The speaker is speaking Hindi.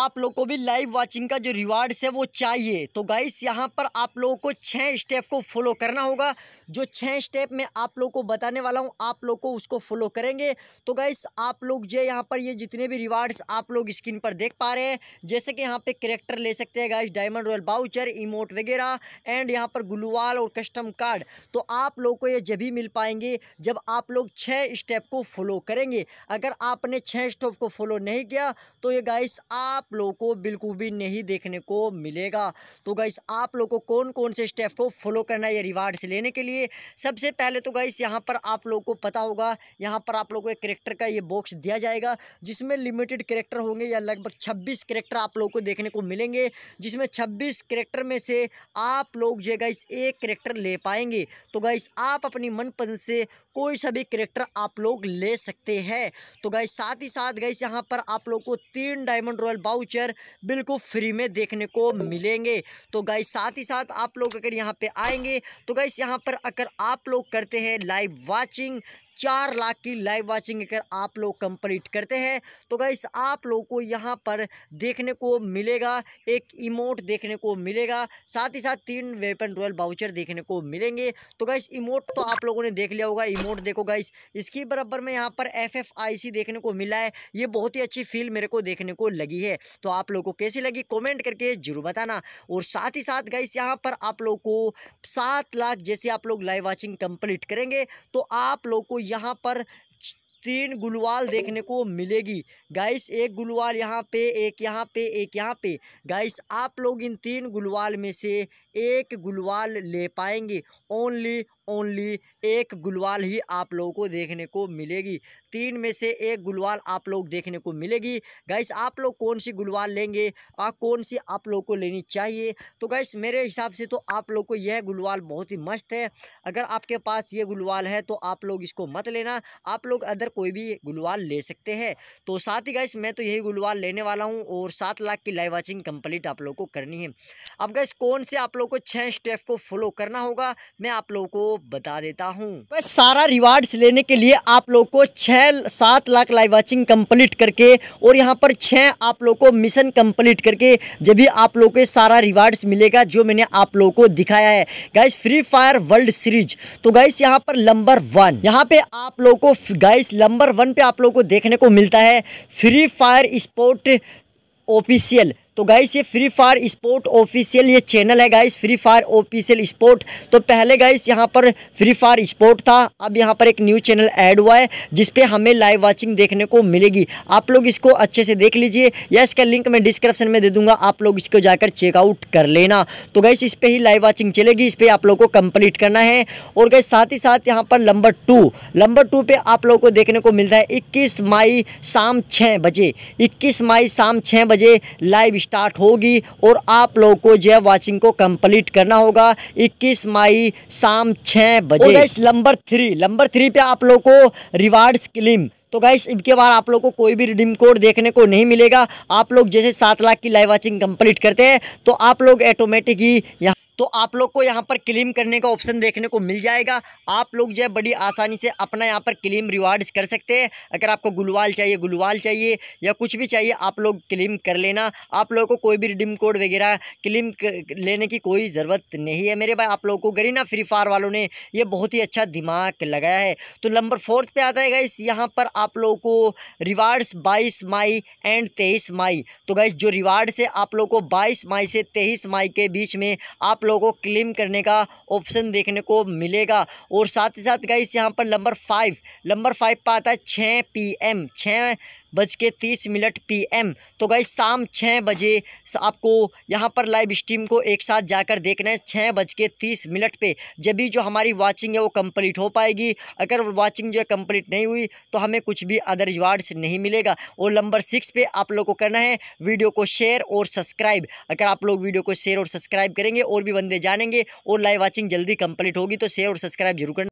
आप लोग को भी लाइव वाचिंग का जो रिवार्ड्स है वो चाहिए तो गाइस यहाँ पर आप लोगों को छः स्टेप को फॉलो करना होगा जो छः स्टेप मैं आप लोग को बताने वाला हूँ आप लोग को उसको फॉलो करेंगे तो गाइस आप लोग जो यहाँ पर ये जितने भी रिवार्ड्स आप लोग स्क्रीन पर देख पा रहे हैं जैसे कि यहाँ पर करेक्टर ले सकते हैं guys diamond royal voucher emote वगैरह एंड यहाँ पर गुलवाल और कस्टम कार्ड तो आप लोग को ये जब ही मिल पाएंगे जब आप लोग छः स्टेप को फॉलो करेंगे अगर आपने छः स्टेप को फॉलो नहीं किया तो ये गाइस आप आप लोगों को बिल्कुल भी नहीं देखने को मिलेगा तो गाइस आप लोगों को कौन कौन से स्टेप को फॉलो करना है रिवार्ड रिवार्ड्स लेने के लिए सबसे पहले तो गाइस यहाँ पर आप लोगों को पता होगा यहाँ पर आप लोगों को एक करेक्टर का ये बॉक्स दिया जाएगा जिसमें लिमिटेड करेक्टर होंगे या लगभग छब्बीस करेक्टर आप लोगों को देखने को मिलेंगे जिसमें छब्बीस करेक्टर में से आप लोग जो गाइस एक करेक्टर ले पाएंगे तो गाइस आप अपनी मनपसंद से कोई सा भी करेक्टर आप लोग ले सकते हैं तो गई साथ ही साथ गई यहाँ पर आप लोग को तीन डायमंड रॉयल बाउचर बिल्कुल फ्री में देखने को मिलेंगे तो गई साथ ही साथ आप लोग अगर यहाँ पे आएंगे तो गई यहाँ पर अगर आप लोग करते हैं लाइव वॉचिंग चार लाख की लाइव वाचिंग अगर आप लोग कंप्लीट करते हैं तो गाइस आप लोगों को यहाँ पर देखने को मिलेगा एक इमोट देखने को मिलेगा साथ ही साथ तीन वेपन रॉयल बाउचर देखने को मिलेंगे तो गाइस इमोट तो आप लोगों ने देख लिया होगा इमोट देखो गाइस इसकी बराबर में यहाँ पर एफ एफ आई सी देखने को मिला है ये बहुत ही अच्छी फील मेरे को देखने को लगी है तो आप लोग को कैसी लगी कॉमेंट करके जरूर बताना और साथ ही साथ गाइस यहाँ पर आप लोग को सात लाख जैसे आप लोग लाइव वॉचिंग कंप्लीट करेंगे तो आप लोग को यहाँ पर तीन गुलवाल देखने को मिलेगी गाइस एक गुलवाल यहाँ पे एक यहाँ पे एक यहाँ पे गाइस आप लोग इन तीन गुलवाल में से एक गुलवाल ले पाएंगे ओनली ओनली एक गुलवाल ही आप लोगों को देखने को मिलेगी तीन में से एक गुलवाल आप लोग देखने को मिलेगी गैस आप लोग कौन सी गुलवाल लेंगे और कौन सी आप लोग को लेनी चाहिए तो गैस मेरे हिसाब से तो आप लोग को यह गुलवाल बहुत ही मस्त है अगर आपके पास ये गुलवाल है तो आप लोग इसको मत लेना आप लोग अदर कोई भी गुलवाल ले सकते हैं तो साथ ही गैस मैं तो यही गुलवाल लेने वाला हूँ और सात लाख की लाइव वॉचिंग कंप्लीट आप लोग को करनी है अब गैस कौन से आप लोग को छः स्टेप को फॉलो करना होगा मैं आप लोगों को बता देता हूँ मैं सारा रिवार्ड्स लेने के लिए आप लोग को छः सात लाख लाइव वाचिंग कंप्लीट करके और यहाँ पर छः आप लोग को मिशन कंप्लीट करके जब भी आप लोग को सारा रिवार्ड्स मिलेगा जो मैंने आप लोगों को दिखाया है guys Free Fire World Series तो गाइस यहाँ पर नंबर वन यहाँ पे आप लोग को गाइस नंबर वन पे आप लोग को देखने को मिलता है फ्री फायर स्पोर्ट ऑफिशियल तो गाइस ये फ्री फायर स्पोर्ट ऑफिशियल ये चैनल है guys Free Fire official sport तो पहले गाइस यहाँ पर फ्री फायर स्पोर्ट था अब यहाँ पर एक न्यू चैनल ऐड हुआ है जिसपे हमें लाइव वाचिंग देखने को मिलेगी आप लोग इसको अच्छे से देख लीजिए या इसका लिंक मैं डिस्क्रिप्शन में दे दूंगा आप लोग इसको जाकर चेकआउट कर लेना तो गाइस इस पर ही लाइव वाचिंग चलेगी इस पर आप लोग को कम्प्लीट करना है और गाइस साथ ही साथ यहाँ पर नंबर टू नंबर टू पे आप लोग को देखने को मिलता है इक्कीस मई शाम छः बजे इक्कीस मई शाम छः बजे लाइव स्टार्ट होगी और आप लोग को जो वाचिंग को कंप्लीट करना होगा 21 मई शाम 6 बजे नंबर थ्री नंबर थ्री पे आप लोग को रिवार्ड क्लीम तो गाइस इनके बार आप लोग को कोई भी रिडीम कोड देखने को नहीं मिलेगा आप लोग जैसे सात लाख की लाइव वाचिंग कंप्लीट करते हैं तो आप लोग ऑटोमेटिक ही यहाँ तो आप लोग को यहाँ पर क्लेम करने का ऑप्शन देखने को मिल जाएगा आप लोग जो है बड़ी आसानी से अपना यहाँ पर क्लेम रिवार्ड्स कर सकते हैं अगर आपको गुलवाल चाहिए गुलवाल चाहिए या कुछ भी चाहिए आप लोग क्लेम कर लेना आप लोगों को कोई भी रिडीम कोड वगैरह क्लेम लेने की कोई ज़रूरत नहीं है मेरे भाई आप लोगों को गरीना फ्री फायर वालों ने यह बहुत ही अच्छा दिमाग लगाया है तो नंबर फोर्थ पर आता है गाइस यहाँ पर आप लोगों को रिवार्ड्स बाईस मई एंड तेईस मई तो गाइस जो रिवार्ड्स है आप लोग को बाईस मई से तेईस मई के बीच में आप लोग लोगों को क्लेम करने का ऑप्शन देखने को मिलेगा और साथ ही साथ गाइस यहाँ पर नंबर फाइव नंबर फाइव पर आता है छः पी एम छः बज के तीस मिनट पी एम तो गई शाम छः बजे आपको यहाँ पर लाइव स्ट्रीम को एक साथ जाकर देखना है छः बज के तीस मिनट पर जब भी जो हमारी वाचिंग है वो कम्प्लीट हो पाएगी अगर वाचिंग जो है कम्प्लीट नहीं हुई तो हमें कुछ भी अदर रिवार्ड्स नहीं मिलेगा और नंबर सिक्स पे आप लोग को करना है वीडियो को शेयर और सब्सक्राइब अगर आप लोग वीडियो को शेयर और सब्सक्राइब करेंगे और भी बंदे जानेंगे और लाइव वाचिंग जल्दी कंप्लीट होगी तो शेयर और सब्सक्राइब जरूर करना